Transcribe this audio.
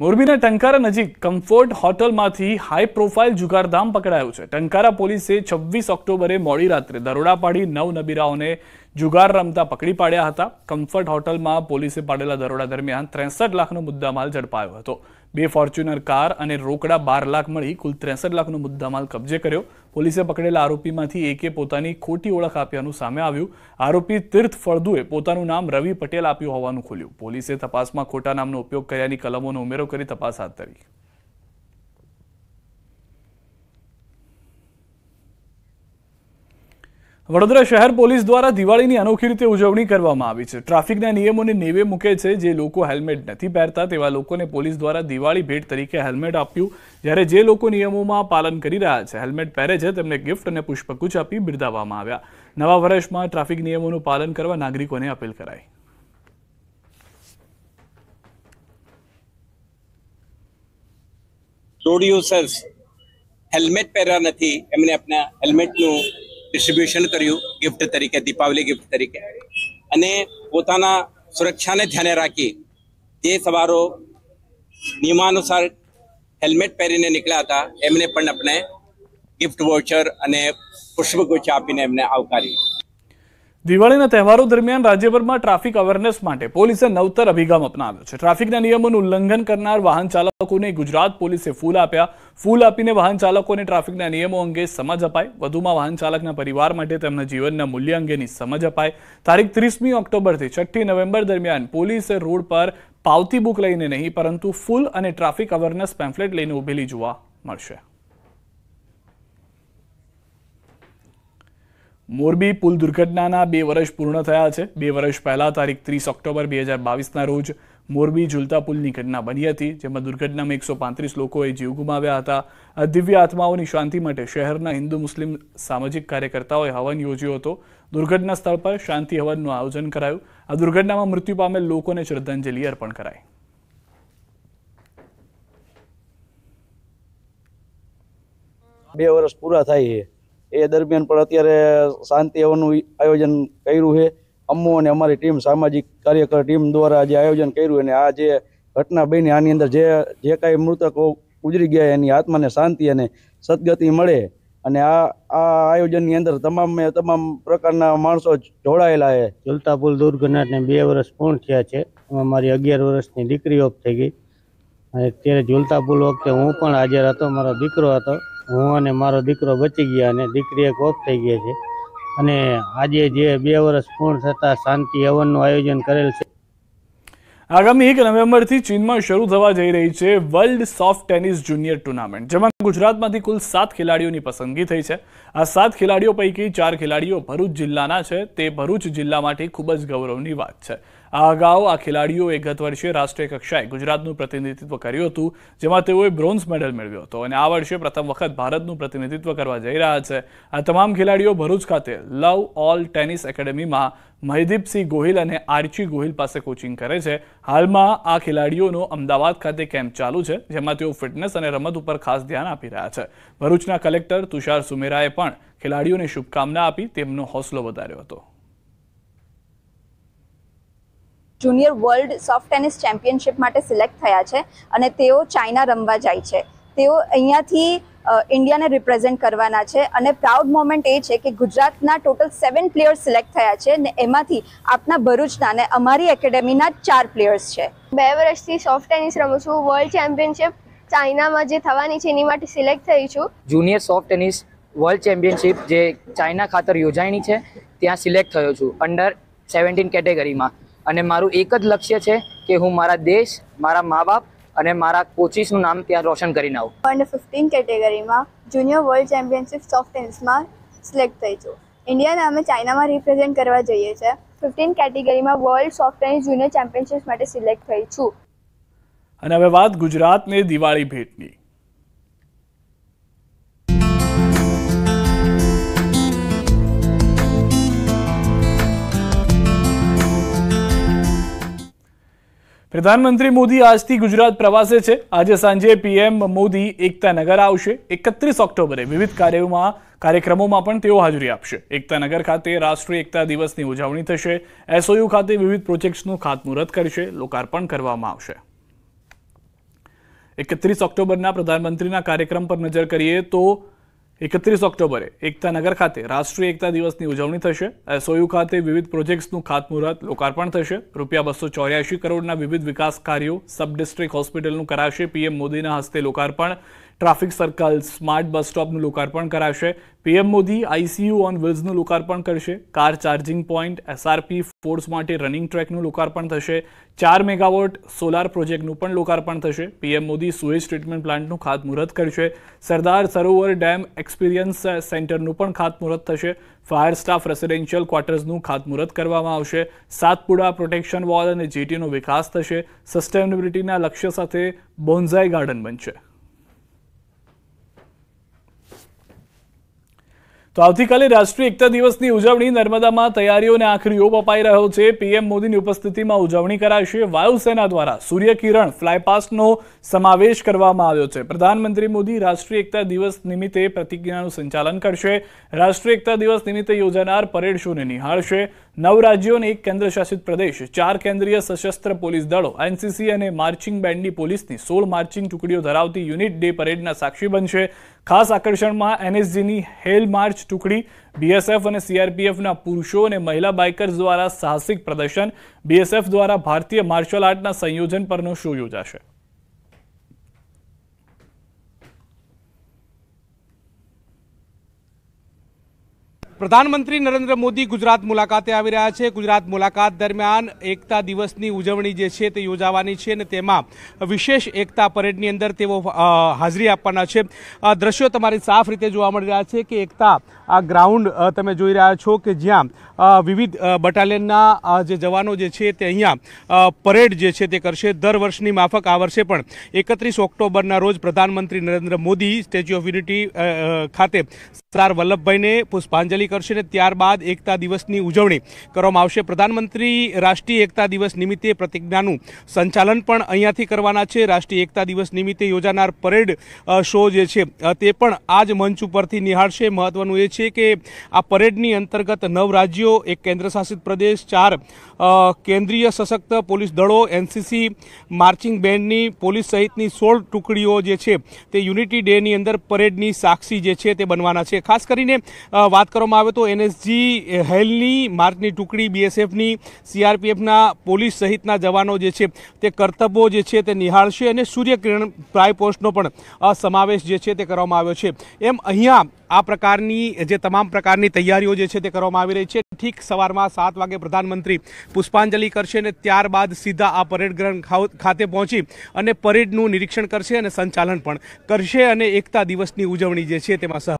મોરબીના ટંકારા નજીક કમ્ફર્ટ હોટલમાંથી હાઈ પ્રોફાઇલ જુગારધામ પકડાયું છે ટંકારા પોલીસે છવ્વીસ ઓક્ટોબરે મોડી રાત્રે દરોડા પાડી નવ નબીરાઓને જુગાર રમતા પકડી પાડ્યા હતા કમ્ફર્ટ હોટલમાં પોલીસે પાડેલા દરોડા દરમિયાન ત્રેસઠ લાખનો મુદ્દામાલ ઝડપાયો હતો બે ફોર્ચ્યુનર કાર અને રોકડા બાર લાખ મળી કુલ ત્રેસઠ લાખનો મુદ્દામાલ કબજે કર્યો પોલીસે પકડેલા આરોપીમાંથી એકે પોતાની ખોટી ઓળખ આપ્યાનું સામે આવ્યું આરોપી તીર્થ ફળદુએ પોતાનું નામ રવિ પટેલ આપ્યું હોવાનું ખોલ્યું પોલીસે તપાસમાં ખોટા નામનો ઉપયોગ કર્યાની કલમોનો ઉમેરો કરી તપાસ હાથ ધરી વડોદરા શહેર પોલીસ દ્વારા દિવાળીની અનોખી રીતે ઉજવણી કરવામાં આવી છે ટ્રાફિકના નિયમોને નેવે મૂકે છે જે લોકો હેલ્મેટ નથી પહેરતા તેવા લોકોને પોલીસ દ્વારા દિવાળી ભેટ તરીકે હેલ્મેટ આપ્યું જ્યારે જે લોકો નિયમોમાં પાલન કરી રહ્યા છે હેલ્મેટ પહેરે છે તેમને ગિફ્ટ અને પુષ્પગુચ્છ આપી બિરદાવવામાં આવ્યા નવા વર્ષમાં ટ્રાફિક નિયમોનું પાલન કરવા નાગરિકોને અપીલ કરાઈ રોડ હેલ્મેટ પહેર્યા નથી એમને આપણા હેલ્મેટનું ડિસ્ટ્રીબ્યુશન કર્યું ગિફ્ટ તરીકે દીપાવલી ગિફ્ટ તરીકે અને પોતાના સુરક્ષાને ધ્યાને રાખી જે સવારો નિયમાનુસાર હેલ્મેટ પહેરીને નીકળ્યા હતા એમને પણ આપણે ગિફ્ટ વોચર અને પુષ્પગુચ્છ આપીને એમને આવકારી દિવાળીના તહેવારો દરમિયાન રાજ્યભરમાં ટ્રાફિક અવેરનેસ માટે પોલીસે નવતર અભિગમ અપનાવ્યો છે ટ્રાફિકના નિયમોનું ઉલ્લંઘન કરનાર વાહન ચાલકોને ગુજરાત પોલીસે ફૂલ આપ્યા ફૂલ આપીને વાહન ચાલકોને ટ્રાફિકના નિયમો અંગે સમજ અપાય વધુમાં વાહન ચાલકના પરિવાર માટે તેમના જીવનના મૂલ્ય અંગેની સમજ અપાય તારીખ ત્રીસમી ઓક્ટોબરથી છઠ્ઠી નવેમ્બર દરમિયાન પોલીસે રોડ પર પાવતી બુક લઈને નહીં પરંતુ ફૂલ અને ટ્રાફિક અવેરનેસ પેમ્ફલેટ લઈને ઉભેલી જોવા મળશે મોરબી પુલ દુર્ઘટનાના બે વર્ષ પૂર્ણ થયા છે બે વર્ષ પહેલાં તારીખ ત્રીસ ઓક્ટોબર બે હજાર બાવીસના રોજ મોરબી ઝુલતા પુલની ઘટના બની હતી જેમાં દુર્ઘટનામાં એકસો પાંત્રીસ લોકોએ જીવ ગુમાવ્યા હતા દિવ્ય આત્માઓની શાંતિ માટે શહેરના હિન્દુ મુસ્લિમ સામાજિક કાર્યકર્તાઓએ હવન યોજ્યો હતો દુર્ઘટના સ્થળ પર શાંતિ હવનનું આયોજન કરાયું આ દુર્ઘટનામાં મૃત્યુ પામેલ લોકોને શ્રદ્ધાંજલિ અર્પણ કરાઈ બે વર્ષ પૂરા થાય એ દરમિયાન પણ અત્યારે શાંતિ હવનનું આયોજન કર્યું છે અમુ અને અમારી ટીમ સામાજિક કાર્યકર ટીમ દ્વારા જે આયોજન કર્યું અને આ જે ઘટના બની આની અંદર જે જે કાંઈ મૃતકો ઉજરી ગયા એની આત્માને શાંતિ અને સદગતિ મળે અને આ આ આયોજનની અંદર તમામે તમામ પ્રકારના માણસો જોડાયેલા છે જલતા પુલ દુર્ઘટનાને બે વર્ષ પૂર્ણ થયા છે એમાં મારી અગિયાર વર્ષની દીકરી ઓફ થઈ ગઈ અને ત્યારે ઝૂલતા પુલ વખતે હું પણ હાજર હતો મારો દીકરો હતો હું અને મારો દીકરો બચી ગયા અને દીકરી એક ઓફ થઈ ગયા છે અને આજે જે બે વર્ષ પૂર્ણ થતાં શાંતિ હવનનું આયોજન કરેલ છે આગામી એક નવેમ્બરથી ચીનમાં શરૂ થવા જઈ રહી છે world soft tennis junior tournament જેમાં ગુજરાતમાંથી કુલ સાત ખેલાડીઓની પસંદગી થઈ છે આ સાત ખેલાડીઓ પૈકી ચાર ખેલાડીઓ ભરૂચ જિલ્લાના છે તે ભરૂચ જિલ્લા માટે ખૂબ જ ગૌરવની વાત છે આ અગાઉ આ ખેલાડીઓએ ગત વર્ષે રાષ્ટ્રીય કક્ષાએ ગુજરાતનું પ્રતિનિધિત્વ કર્યું હતું જેમાં તેઓએ બ્રોન્ઝ મેડલ મેળવ્યો હતો અને આ વર્ષે પ્રથમ વખત ભારતનું પ્રતિનિધિત્વ કરવા જઈ રહ્યા છે આ તમામ ખેલાડીઓ ભરૂચ ખાતે લવ ઓલ ટેનિસ એકેડેમીમાં મહિદીપસિંહ ગોહિલ અને આર્ચી ગોહિલ પાસે કોચિંગ કરે છે હાલમાં આ ખેલાડીઓનો અમદાવાદ ખાતે કેમ્પ ચાલુ છે જેમાં તેઓ ફિટનેસ અને રમત ઉપર ખાસ ધ્યાન આપી રહ્યા છે ભરૂચના કલેક્ટર તુષાર સુમેરાએ પણ ખેલાડીઓને શુભકામના આપી તેમનો હોસલો વધાર્યો હતો junior world soft tennis championship માટે સિલેક્ટ થયા છે અને તેઓ ચાઇના રમવા જાય છે તેઓ અહીંયાથી ઇન્ડિયાને રિપ્રેઝેન્ટ કરવાના છે અને પ્રાઉડ મોમેન્ટ એ છે કે ગુજરાતના ટોટલ સેવન પ્લેયર્સ સિલેક્ટ થયા છે ને એમાંથી આપના ભરૂચના ને અમારી એકેડેમીના ચાર પ્લેયર્સ છે બે વર્ષથી સોફ્ટ ટેનિસ રમું છું વર્લ્ડ ચેમ્પિયનશિપ ચાઇનામાં જે થવાની છે એની માટે સિલેક્ટ થઈ છું junior soft tennis world championship જે ચાઇના ખાતર યોજાણી છે ત્યાં સિલેક્ટ થયો છું અંડર સેવન્ટીન કેટેગરીમાં અને મારું એક જ લક્ષ્ય છે કે હું મારા દેશ મારા મા બાપ અને મારા કોચિસનું નામ ત્યાં રોશન કરીને આવું અંડર ફિફ્ટીન કેટેગરીમાં જુનિયર વર્લ્ડ ચેમ્પિયનશિપ સોફ્ટ ટેનિસમાં સિલેક્ટ થઈ છું ઇન્ડિયાને અમે ચાઇનામાં રિપ્રેઝેન્ટ કરવા જઈએ છીએ ફિફ્ટીન કેટેગરીમાં world soft tennis junior championship માટે સિલેક્ટ થઈ છું અને હવે વાત ગુજરાતને દિવાળી ભેટની પ્રધાનમંત્રી મોદી આજથી ગુજરાત પ્રવાસે છે આજે સાંજે પીએમ મોદી એકતાનગર આવશે એકત્રીસ ઓક્ટોબરે વિવિધ કાર્યોમાં કાર્યક્રમોમાં પણ તેઓ હાજરી આપશે એકતાનગર ખાતે રાષ્ટ્રીય એકતા દિવસની ઉજવણી થશે એસઓયુ ખાતે વિવિધ પ્રોજેક્ટ્સનું ખાતમુહૂર્ત કરશે લોકાર્પણ કરવામાં આવશે એકત્રીસ ઓક્ટોબરના પ્રધાનમંત્રીના કાર્યક્રમ પર નજર કરીએ તો એકત્રીસ ઓક્ટોબરે એકતા નગર ખાતે રાષ્ટ્રીય એકતા દિવસની ઉજવણી થશે એસઓયુ ખાતે વિવિધ પ્રોજેક્ટ્સનું ખાતમુહૂર્ત લોકાર્પણ થશે રૂપિયા બસો ચોર્યાસી કરોડના વિવિધ વિકાસ કાર્યો સબ ડિસ્ટ્રિક્ટ હોસ્પિટલનું કરાશે પીએમ મોદીના હસ્તે લોકાર્પણ ટ્રાફિક સર્કલ સ્માર્ટ બસ સ્ટોપનું લોકાર્પણ કરાશે પીએમ મોદી આઈસીયુ ઓન વ્હીલ્સનું લોકાર્પણ કરશે car charging point SRP force માટે રનિંગ ટ્રેકનું લોકાર્પણ થશે ચાર મેગાવોટ સોલાર પ્રોજેક્ટનું પણ લોકાર્પણ થશે પીએમ મોદી સુએજ ટ્રીટમેન્ટ પ્લાન્ટનું ખાતમુહૂર્ત કરશે સરદાર સરોવર ડેમ એક્સપિરિયન્સ સેન્ટરનું પણ ખાતમુહૂર્ત થશે ફાયર સ્ટાફ રેસિડેન્શિયલ ક્વાર્ટર્સનું ખાતમુહૂર્ત કરવામાં આવશે સાતપુડા પ્રોટેક્શન વોલ અને જેટીનો વિકાસ થશે સસ્ટેનેબિલિટીના લક્ષ્ય સાથે બોન્ઝાઈ ગાર્ડન બનશે તો આવતીકાલે રાષ્ટ્રીય એકતા દિવસની ઉજવણી નર્મદામાં તૈયારીઓને આખરી ઓપ અપાઈ રહ્યો છે પીએમ મોદીની ઉપસ્થિતિમાં ઉજવણી કરાશે વાયુસેના દ્વારા સૂર્યકિરણ ફ્લાયપાસ્ટનો સમાવેશ કરવામાં આવ્યો છે પ્રધાનમંત્રી મોદી રાષ્ટ્રીય એકતા દિવસ નિમિત્તે પ્રતિજ્ઞાનું સંચાલન કરશે રાષ્ટ્રીય એકતા દિવસ નિમિત્તે યોજાનાર પરેડ શોને નિહાળશે નવ રાજ્યો અને એક કેન્દ્રશાસિત પ્રદેશ ચાર કેન્દ્રીય સશસ્ત્ર પોલીસ દળો એનસીસી અને માર્ચિંગ બેન્ડની પોલીસની સોળ માર્ચિંગ ટુકડીઓ ધરાવતી યુનિટ ડે પરેડના સાક્ષી બનશે ખાસ આકર્ષણમાં એનએસજીની હેલ માર્ચ ટુકડી બીએસએફ અને સીઆરપીએફના પુરુષો અને મહિલા બાઇકર્સ દ્વારા સાહસિક પ્રદર્શન બીએસએફ દ્વારા ભારતીય માર્શલ આર્ટના સંયોજન પરનો શો યોજાશે પ્રધાનમંત્રી નરેન્દ્ર મોદી ગુજરાત મુલાકાતે આવી રહ્યા છે ગુજરાત મુલાકાત દરમિયાન એકતા દિવસની ઉજવણી જે છે તે યોજાવાની છે અને તેમાં વિશેષ એકતા પરેડની અંદર તેઓ હાજરી આપવાના છે આ દ્રશ્યો તમારી સાફ રીતે જોવા મળી રહ્યા છે કે એકતા આ ગ્રાઉન્ડ તમે જોઈ રહ્યા છો કે જ્યાં વિવિધ બટાલિયનના જે જવાનો જે છે તે અહીંયા પરેડ જે છે તે કરશે દર વર્ષની માફક આ વર્ષે પણ એકત્રીસ ઓક્ટોબરના રોજ પ્રધાનમંત્રી Narendra Modi statue of unity ખાતે સરદાર વલ્લભભાઈને પુષ્પાંજલિ કરશે અને ત્યારબાદ એકતા દિવસની ઉજવણી કરવામાં આવશે પ્રધાનમંત્રી રાષ્ટ્રીય એકતા દિવસ નિમિત્તે પ્રતિજ્ઞાનું સંચાલન પણ અહીંયાથી કરવાના છે રાષ્ટ્રીય એકતા દિવસ નિમિત્તે યોજાનાર પરેડ શો જે છે તે પણ આ જ મંચ ઉપરથી નિહાળશે મહત્વનું એ છે કે આ પરેડની અંતર્ગત નવ રાજ્યો એક કેન્દ્રશાસિત પ્રદેશ ચાર કેન્દ્રીય સશક્ત પોલીસ દળો એનસીસી માર્ચિંગ બેન્ડની પોલીસ સહિતની સોળ ટુકડીઓ જે છે તે યુનિટી ડેની અંદર પરેડની સાક્ષી જે છે તે બનવાના છે ખાસ કરીને વાત કરવામાં આવે તો એનએસજી હેલની માર્ગની ટુકડી બીએસએફની સીઆરપીએફના પોલીસ સહિતના જવાનો જે છે તે કર્તવ્યો જે છે તે નિહાળશે અને સૂર્યકિરણ પ્રાય પોસ્ટનો પણ સમાવેશ જે છે તે કરવામાં આવ્યો છે એમ અહીંયા આ પ્રકારની જે તમામ પ્રકારની તૈયારીઓ જે છે તે કરવામાં આવી રહી છે ઠીક સવારમાં સાત વાગે પ્રધાનમંત્રી પુષ્પાંજલિ કરશે અને ત્યારબાદ સીધા આ પરેડ ગ્રાઉન્ડ ખાતે પહોંચી અને પરેડનું નિરીક્ષણ કરશે અને સંચાલન પણ કરશે અને એકતા દિવસની ઉજવણી જે છે તેમાં સહ